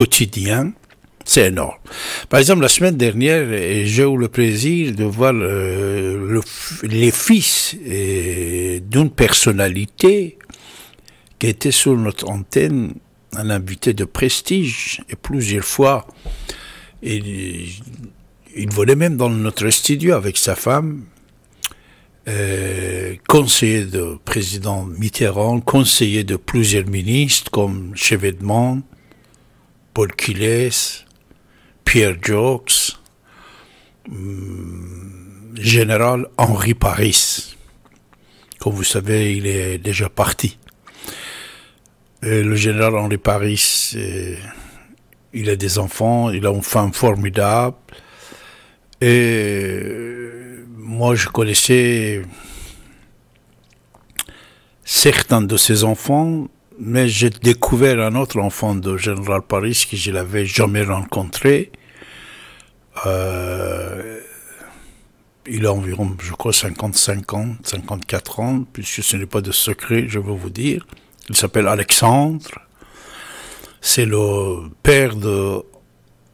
quotidien, c'est énorme. Par exemple, la semaine dernière, j'ai eu le plaisir de voir les fils d'une personnalité qui était sur notre antenne, un invité de prestige, et plusieurs fois, il, il volait même dans notre studio avec sa femme, euh, conseiller de président Mitterrand, conseiller de plusieurs ministres comme Chevènement, Paul Kiles, Pierre Jokes, mm, Général Henri Paris. Comme vous savez, il est déjà parti. le général Henri Paris, euh, il a des enfants, il a une femme formidable. Et euh, moi, je connaissais certains de ses enfants, mais j'ai découvert un autre enfant de Général Paris que je l'avais jamais rencontré. Euh, il a environ, je crois, 55 ans, 54 ans, puisque ce n'est pas de secret, je veux vous dire. Il s'appelle Alexandre. C'est le père de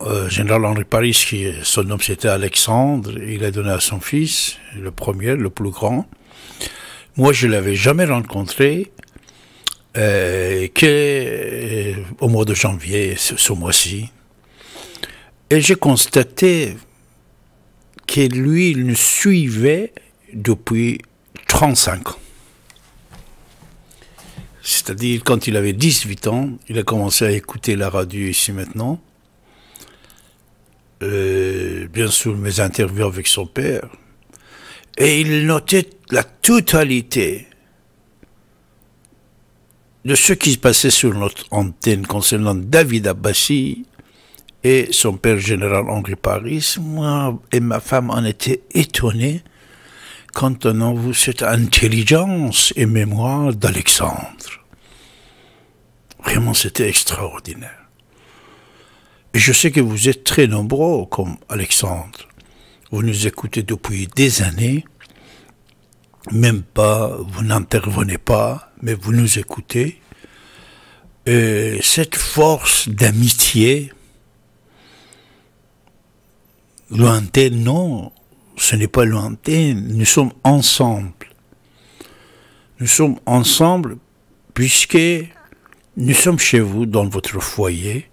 euh, Général Henri Paris, son nom c'était Alexandre. Il a donné à son fils, le premier, le plus grand. Moi, je l'avais jamais rencontré et euh, que, euh, au mois de janvier, ce, mois-ci. Et j'ai constaté que lui, il nous suivait depuis 35 ans. C'est-à-dire, quand il avait 18 ans, il a commencé à écouter la radio ici maintenant. Euh, bien sûr, mes interviews avec son père. Et il notait la totalité de ce qui se passait sur notre antenne concernant David Abbassi et son père général Henri Paris, moi et ma femme en était étonnés quand on a vu cette intelligence et mémoire d'Alexandre. Vraiment, c'était extraordinaire. Et je sais que vous êtes très nombreux comme Alexandre. Vous nous écoutez depuis des années même pas, vous n'intervenez pas, mais vous nous écoutez. Et cette force d'amitié, lointaine, non, ce n'est pas lointaine, nous sommes ensemble. Nous sommes ensemble puisque nous sommes chez vous, dans votre foyer,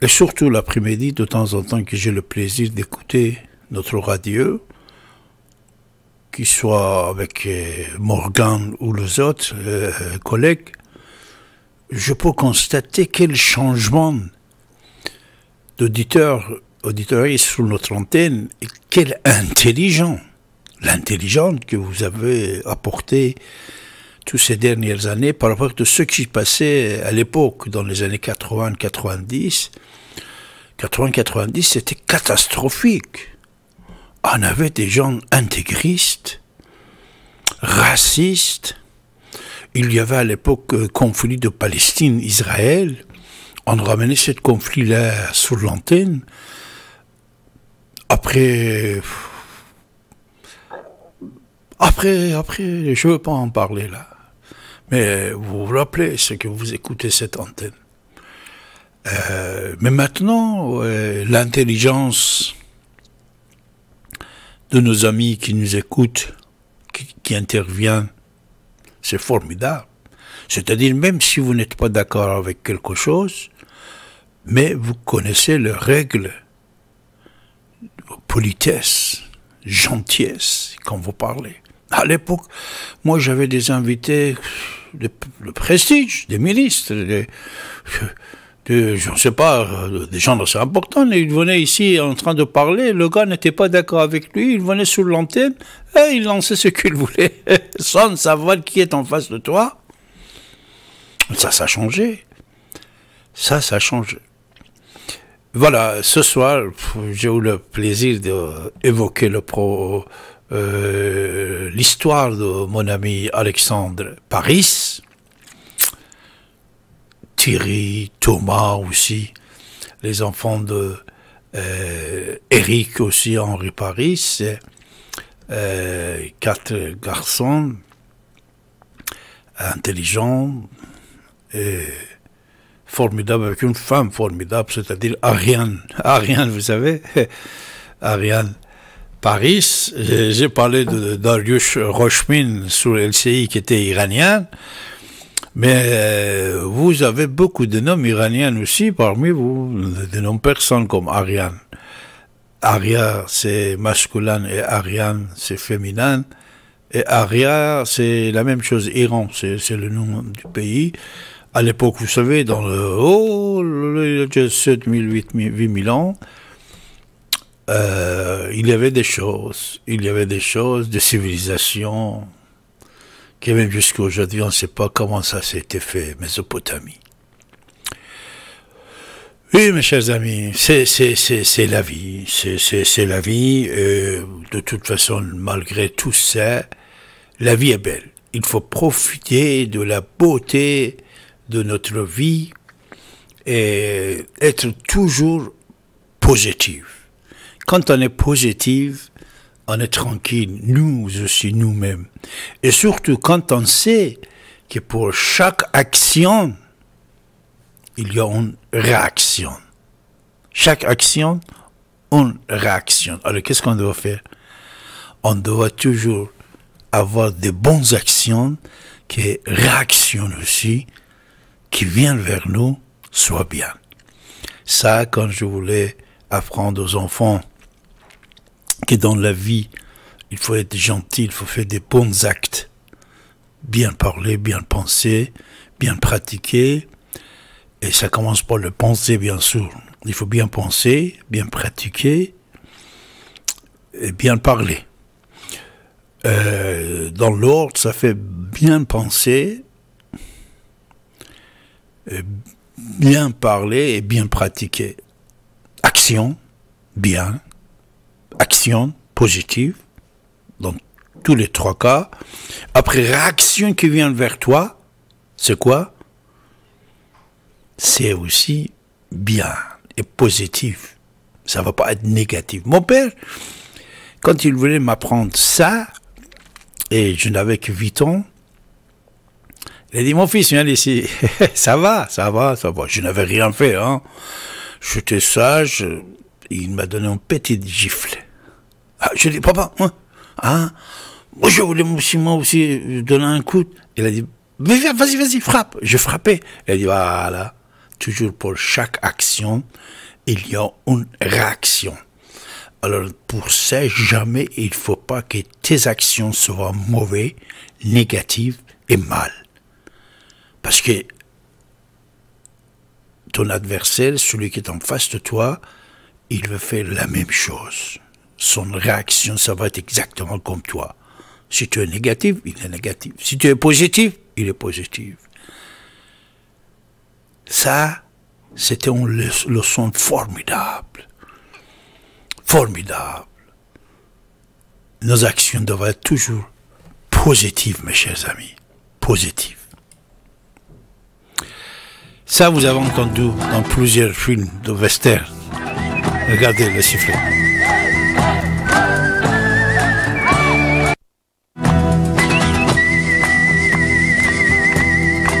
et surtout l'après-midi, de temps en temps que j'ai le plaisir d'écouter notre radio, qu'il soit avec euh, Morgan ou les autres euh, collègues, je peux constater quel changement d'auditeurs, auditoriste sur notre antenne, et quel intelligent, l'intelligence que vous avez apporté toutes ces dernières années par rapport à ce qui se passait à l'époque, dans les années 80-90. 80-90, c'était catastrophique on avait des gens intégristes, racistes. Il y avait à l'époque le euh, conflit de Palestine-Israël. On ramenait ce conflit-là sur l'antenne. Après, après, après, je ne veux pas en parler là. Mais vous vous rappelez ce que vous écoutez cette antenne. Euh, mais maintenant, l'intelligence de nos amis qui nous écoutent, qui, intervient, c'est formidable. C'est-à-dire même si vous n'êtes pas d'accord avec quelque chose, mais vous connaissez les règles, politesse, gentillesse quand vous parlez. À l'époque, moi j'avais des invités de, de, prestige, des ministres, des, je ne sais pas, euh, des gens assez importants, il venait ici en train de parler, le gars n'était pas d'accord avec lui, il venait sous l'antenne, et il lançait ce qu'il voulait, sans savoir qui est en face de toi. Ça, ça a changé. Ça, ça a changé. Voilà, ce soir, j'ai eu le plaisir d'évoquer euh, le pro, euh, l'histoire de mon ami Alexandre Paris, Thierry, Thomas aussi, les enfants de euh, Eric aussi, Henri Paris, euh, quatre garçons intelligents et formidables, avec une femme formidable, c'est-à-dire Ariane. Ariane, vous savez, Ariane. Paris, j'ai parlé de Darius Rochmin sur LCI qui était iranien. Mais euh, vous avez beaucoup de noms iraniens aussi parmi vous, des noms persans comme Ariane. Aria c'est masculin et Ariane, c'est féminin. Et Aria c'est la même chose, Iran, c'est le nom du pays. À l'époque, vous savez, dans le haut, oh, 7000, 8000 ans, euh, il y avait des choses, il y avait des choses, des civilisations, et même jusqu'à aujourd'hui, on ne sait pas comment ça s'est fait, Mésopotamie. Oui, mes chers amis, c'est la vie, c'est la vie. Et de toute façon, malgré tout ça, la vie est belle. Il faut profiter de la beauté de notre vie et être toujours positif. Quand on est positif, on est tranquille, nous aussi, nous-mêmes. Et surtout quand on sait que pour chaque action, il y a une réaction. Chaque action, une réaction. Alors qu'est-ce qu'on doit faire On doit toujours avoir des bonnes actions, qui réactionnent aussi, qui viennent vers nous, soit bien. Ça, quand je voulais apprendre aux enfants que dans la vie, il faut être gentil, il faut faire des bons actes. Bien parler, bien penser, bien pratiquer. Et ça commence par le penser, bien sûr. Il faut bien penser, bien pratiquer et bien parler. Euh, dans l'ordre, ça fait bien penser, euh, bien parler et bien pratiquer. Action, bien action positive, dans tous les trois cas. Après, réaction qui vient vers toi, c'est quoi C'est aussi bien et positif. Ça va pas être négatif. Mon père, quand il voulait m'apprendre ça, et je n'avais que 8 ans, il a dit, mon fils, viens ici. ça va, ça va, ça va. Je n'avais rien fait, hein. J'étais sage, il m'a donné un petit gifle. Ah, je dis, papa, moi, papa, hein, moi je voulais aussi, moi aussi, donner un coup. Il a dit, vas-y, vas-y, frappe. Je frappais. Il a dit, voilà, toujours pour chaque action, il y a une réaction. Alors pour ça, jamais il ne faut pas que tes actions soient mauvaises, négatives et mal. Parce que ton adversaire, celui qui est en face de toi, il va faire la même chose. Son réaction, ça va être exactement comme toi. Si tu es négatif, il est négatif. Si tu es positif, il est positif. Ça, c'était une leçon formidable. Formidable. Nos actions doivent être toujours positives, mes chers amis. Positives. Ça, vous avez entendu dans plusieurs films de Western. Regardez le chiffre.